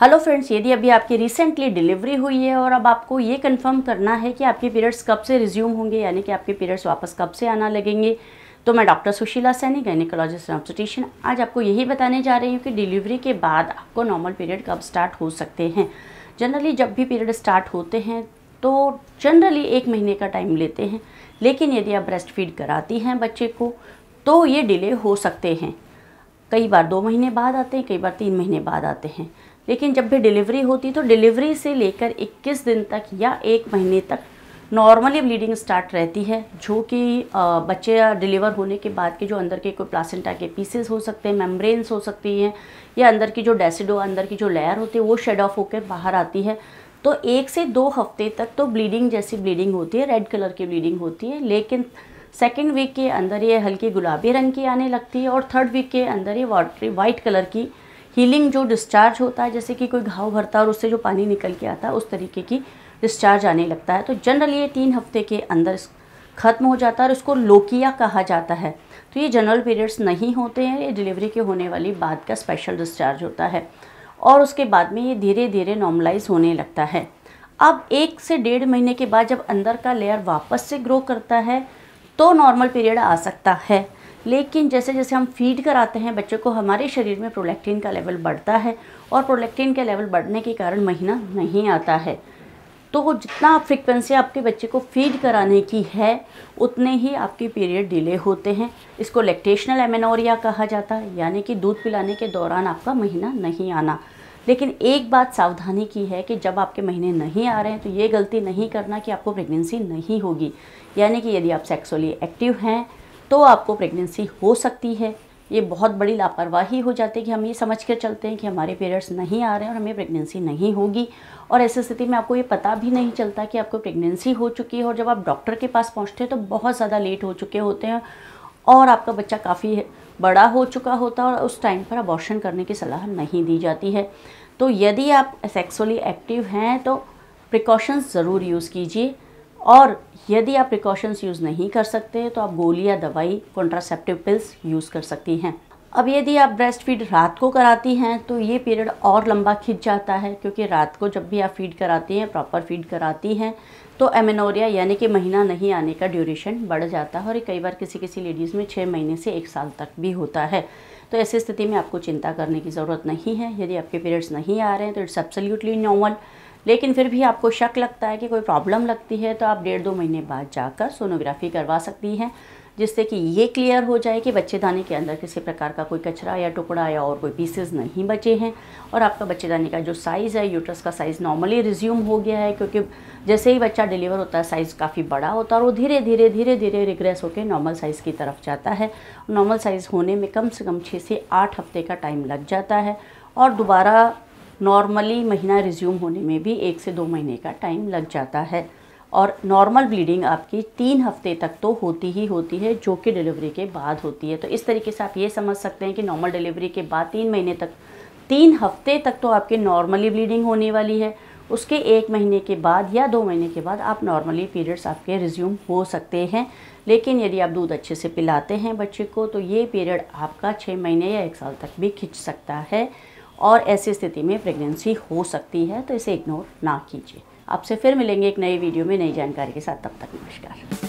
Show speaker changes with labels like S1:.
S1: hello friends यदि अभी आपकी रिसेंटली डिलीवरी हुई है और अब आपको ये कंफर्म करना है कि आपके पीरियड्स कब से रिज्यूम होंगे यानी कि आपके पीरियड्स वापस कब से आना लगेंगे तो मैं doctor Sushila Saini gynaecologist obstetrician आज आपको यही बताने जा रही हूँ कि डिलीवरी के बाद आपको नॉर्मल पीरियड कब स्टार्ट हो सकते हैं जनरली जब भी पीरियड स्टार्ट होते हैं तो जनरली एक महीने का टाइम लेते हैं लेकिन यदि आप ब्रेस्ट फीड कराती हैं बच्चे को तो ये डिले हो सकते हैं कई बार दो महीने बाद आते हैं कई बार तीन महीने बाद आते हैं लेकिन जब भी डिलीवरी होती तो डिलीवरी से लेकर 21 दिन तक या एक महीने तक नॉर्मली ब्लीडिंग स्टार्ट रहती है जो कि बच्चे डिलीवर होने के बाद के जो अंदर के कोई प्लासेंटा के पीसेस हो सकते हैं मेम्ब्रेन्स हो सकती हैं या अंदर की जो डेसिडो अंदर की जो लेयर होती है वो शेड ऑफ होकर बाहर आती है तो एक से दो हफ्ते तक तो ब्लीडिंग जैसी ब्लीडिंग होती है रेड कलर की ब्लीडिंग होती है लेकिन सेकेंड वीक के अंदर ये हल्की गुलाबी रंग की आने लगती है और थर्ड वीक के अंदर ये वाटरी वाइट कलर की हीलिंग जो डिस्चार्ज होता है जैसे कि कोई घाव भरता है और उससे जो पानी निकल के आता है उस तरीके की डिस्चार्ज आने लगता है तो जनरली ये तीन हफ्ते के अंदर ख़त्म हो जाता है और इसको लोकिया कहा जाता है तो ये जनरल पीरियड्स नहीं होते हैं ये डिलीवरी के होने वाली बाद का स्पेशल डिस्चार्ज होता है और उसके बाद में ये धीरे धीरे नॉर्मलाइज होने लगता है अब एक से डेढ़ महीने के बाद जब अंदर का लेयर वापस से ग्रो करता है तो नॉर्मल पीरियड आ सकता है लेकिन जैसे जैसे हम फीड कराते हैं बच्चे को हमारे शरीर में प्रोलैक्टिन का लेवल बढ़ता है और प्रोलैक्टिन का लेवल बढ़ने के कारण महीना नहीं आता है तो जितना आप फ्रिक्वेंसी आपके बच्चे को फीड कराने की है उतने ही आपके पीरियड डिले होते हैं इसको लैक्टेशनल एमेनोरिया कहा जाता है यानी कि दूध पिलाने के दौरान आपका महीना नहीं आना लेकिन एक बात सावधानी की है कि जब आपके महीने नहीं आ रहे हैं तो ये गलती नहीं करना कि आपको प्रेगनेंसी नहीं होगी यानी कि यदि आप सेक्सुअली एक्टिव हैं तो आपको प्रेगनेंसी हो सकती है ये बहुत बड़ी लापरवाही हो जाती है कि हम ये समझ कर चलते हैं कि हमारे पीरियड्स नहीं आ रहे हैं और हमें प्रेगनेंसी नहीं होगी और ऐसी स्थिति में आपको ये पता भी नहीं चलता कि आपको प्रेगनेंसी हो चुकी है और जब आप डॉक्टर के पास पहुँचते हैं तो बहुत ज़्यादा लेट हो चुके होते हैं और आपका बच्चा काफ़ी बड़ा हो चुका होता है और उस टाइम पर अबॉर्शन करने की सलाह नहीं दी जाती है तो यदि आप सेक्सुअली एक्टिव हैं तो प्रिकॉशंस ज़रूर यूज़ कीजिए और यदि आप प्रिकॉशंस यूज़ नहीं कर सकते तो आप गोली या दवाई कॉन्ट्रासेप्टिव पिल्स यूज़ कर सकती हैं अब यदि आप ब्रेस्ट फीड रात को कराती हैं तो ये पीरियड और लंबा खिंच जाता है क्योंकि रात को जब भी आप फीड कराती हैं प्रॉपर फीड कराती हैं तो एमिनोरिया यानी कि महीना नहीं आने का ड्यूरेशन बढ़ जाता है और कई बार किसी किसी लेडीज़ में छः महीने से एक साल तक भी होता है तो ऐसी स्थिति में आपको चिंता करने की ज़रूरत नहीं है यदि आपके पीरियड्स नहीं आ रहे हैं तो इट्स एब्सोल्यूटली नॉर्मल लेकिन फिर भी आपको शक लगता है कि कोई प्रॉब्लम लगती है तो आप डेढ़ दो महीने बाद जाकर सोनोग्राफी करवा सकती हैं जिससे कि ये क्लियर हो जाए कि बच्चेदानी के अंदर किसी प्रकार का कोई कचरा या टुकड़ा या और कोई पीसेस नहीं बचे हैं और आपका बच्चेदानी का जो साइज़ है यूट्रस का साइज़ नॉर्मली रिज्यूम हो गया है क्योंकि जैसे ही बच्चा डिलीवर होता है साइज़ काफ़ी बड़ा होता है और वो धीरे धीरे धीरे धीरे रिग्रेस होकर नॉर्मल साइज़ की तरफ जाता है नॉर्मल साइज़ होने में कम से कम छः से आठ हफ्ते का टाइम लग जाता है और दोबारा नॉर्मली महीना रिज्यूम होने में भी एक से दो महीने का टाइम लग जाता है और नॉर्मल ब्लीडिंग आपकी तीन हफ्ते तक तो होती ही होती है जो कि डिलीवरी के बाद होती है तो इस तरीके से आप ये समझ सकते हैं कि नॉर्मल डिलीवरी के बाद तीन महीने तक तीन हफ्ते तक तो आपकी नॉर्मली ब्लीडिंग होने वाली है उसके एक महीने के बाद या दो महीने के बाद आप नॉर्मली पीरियड्स आपके रिज्यूम हो सकते हैं लेकिन यदि आप दूध अच्छे से पिलाते हैं बच्चे को तो ये पीरियड आपका छः महीने या एक साल तक भी खिंच सकता है और ऐसी स्थिति में प्रेगनेंसी हो सकती है तो इसे इग्नोर ना कीजिए आपसे फिर मिलेंगे एक नई वीडियो में नई जानकारी के साथ तब तक नमस्कार